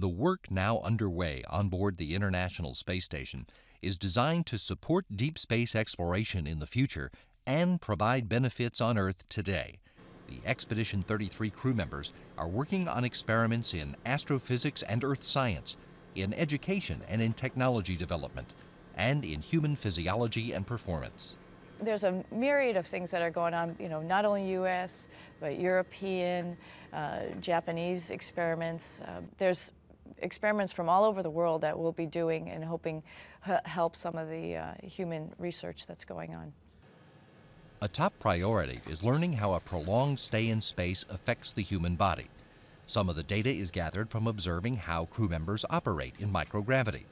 The work now underway on board the International Space Station is designed to support deep space exploration in the future and provide benefits on Earth today. The Expedition 33 crew members are working on experiments in astrophysics and earth science, in education and in technology development, and in human physiology and performance. There's a myriad of things that are going on, you know, not only U.S., but European, uh, Japanese experiments. Uh, there's experiments from all over the world that we'll be doing and hoping help some of the uh, human research that's going on. A top priority is learning how a prolonged stay in space affects the human body. Some of the data is gathered from observing how crew members operate in microgravity.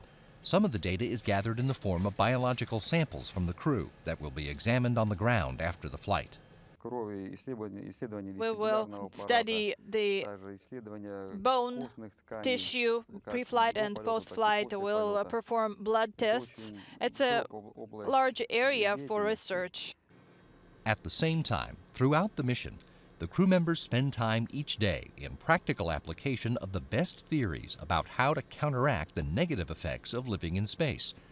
Some of the data is gathered in the form of biological samples from the crew that will be examined on the ground after the flight крови, we will study the bone tissue pre-flight and post-flight. We'll perform blood tests. It's a large area for research. At the same time, throughout the mission, the crew members spend time each day in practical application of the best theories about how to counteract the negative effects of living in space –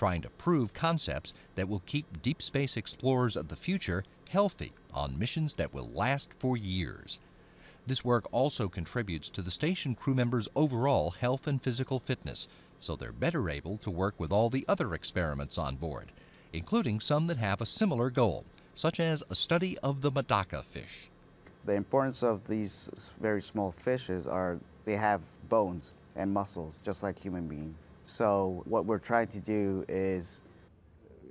trying to prove concepts that will keep deep space explorers of the future healthy on missions that will last for years. This work also contributes to the station crew members' overall health and physical fitness, so they're better able to work with all the other experiments on board, including some that have a similar goal, such as a study of the Madaka fish. The importance of these very small fishes are they have bones and muscles, just like human beings. So what we're trying to do is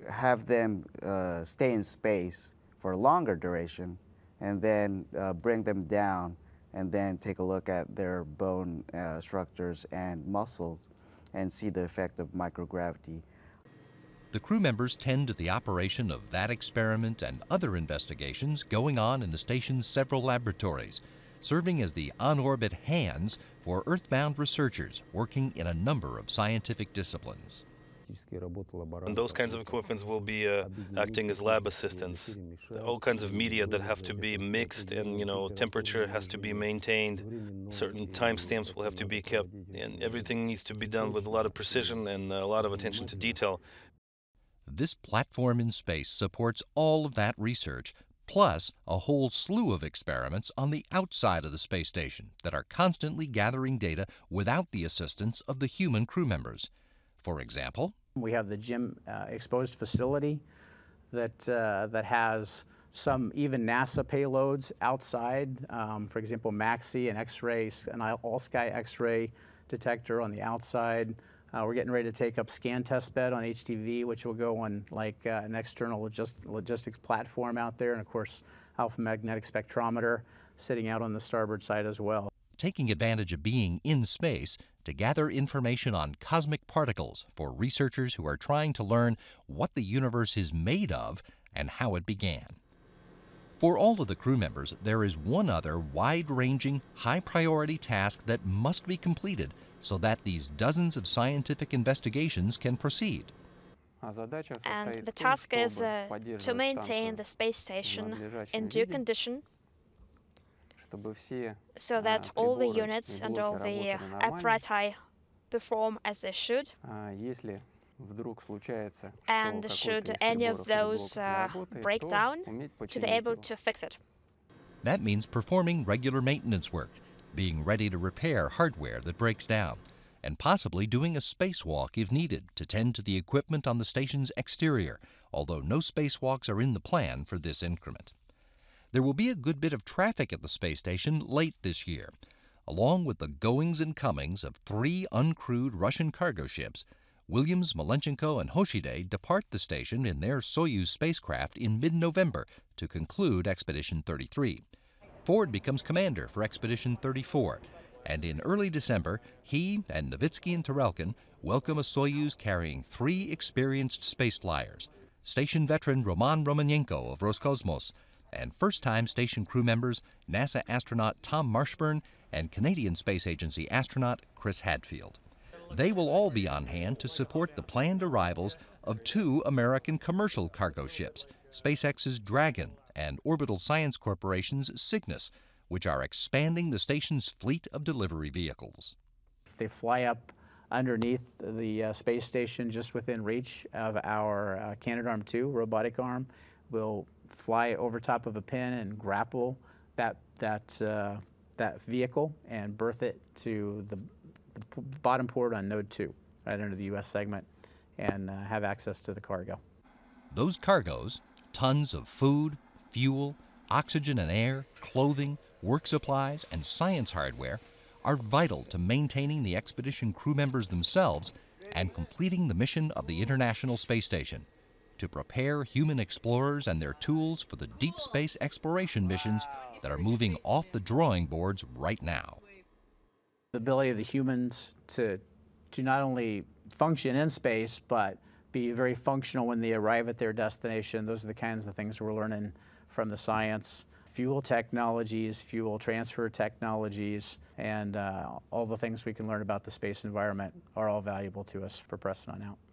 have them uh, stay in space for a longer duration and then uh, bring them down and then take a look at their bone uh, structures and muscles and see the effect of microgravity. The crew members tend to the operation of that experiment and other investigations going on in the station's several laboratories, serving as the on orbit hands for Earthbound researchers working in a number of scientific disciplines. And those kinds of equipments will be uh, acting as lab assistants. All kinds of media that have to be mixed and, you know, temperature has to be maintained. Certain timestamps will have to be kept. And everything needs to be done with a lot of precision and a lot of attention to detail. This platform in space supports all of that research plus a whole slew of experiments on the outside of the space station that are constantly gathering data without the assistance of the human crew members. For example, we have the gym uh, exposed facility that, uh, that has some even NASA payloads outside, um, for example, MAXI, an X-ray, an all-sky X-ray detector on the outside, uh, we're getting ready to take up scan test bed on HTV, which will go on like uh, an external logistics platform out there, and of course, alpha magnetic spectrometer sitting out on the starboard side as well. Taking advantage of being in space to gather information on cosmic particles for researchers who are trying to learn what the universe is made of and how it began. For all of the crew members, there is one other wide ranging, high priority task that must be completed so that these dozens of scientific investigations can proceed. And the task is uh, to maintain the space station in due condition so that all the units and all the apparatus perform as they should and should any of those uh, break down, to be able to fix it. That means performing regular maintenance work, being ready to repair hardware that breaks down, and possibly doing a spacewalk if needed to tend to the equipment on the station's exterior, although no spacewalks are in the plan for this increment. There will be a good bit of traffic at the space station late this year, along with the goings and comings of three uncrewed Russian cargo ships Williams, Malenchenko, and Hoshide depart the station in their Soyuz spacecraft in mid November to conclude Expedition 33. Ford becomes commander for Expedition 34, and in early December, he and Novitsky and Tarelkin welcome a Soyuz carrying three experienced space flyers station veteran Roman Romanenko of Roscosmos, and first time station crew members NASA astronaut Tom Marshburn and Canadian Space Agency astronaut Chris Hadfield. They will all be on hand to support the planned arrivals of two American commercial cargo ships, SpaceX's Dragon and Orbital Science Corporation's Cygnus, which are expanding the station's fleet of delivery vehicles. They fly up underneath the uh, space station just within reach of our uh, Canadarm2 robotic arm. We'll fly over top of a pin and grapple that, that, uh, that vehicle and berth it to the the bottom port on node 2, right under the US segment, and uh, have access to the cargo. Those cargoes, tons of food, fuel, oxygen and air, clothing, work supplies, and science hardware, are vital to maintaining the expedition crew members themselves and completing the mission of the International Space Station to prepare human explorers and their tools for the deep space exploration missions that are moving off the drawing boards right now the ability of the humans to, to not only function in space, but be very functional when they arrive at their destination. Those are the kinds of things we're learning from the science. Fuel technologies, fuel transfer technologies, and uh, all the things we can learn about the space environment are all valuable to us for pressing on out.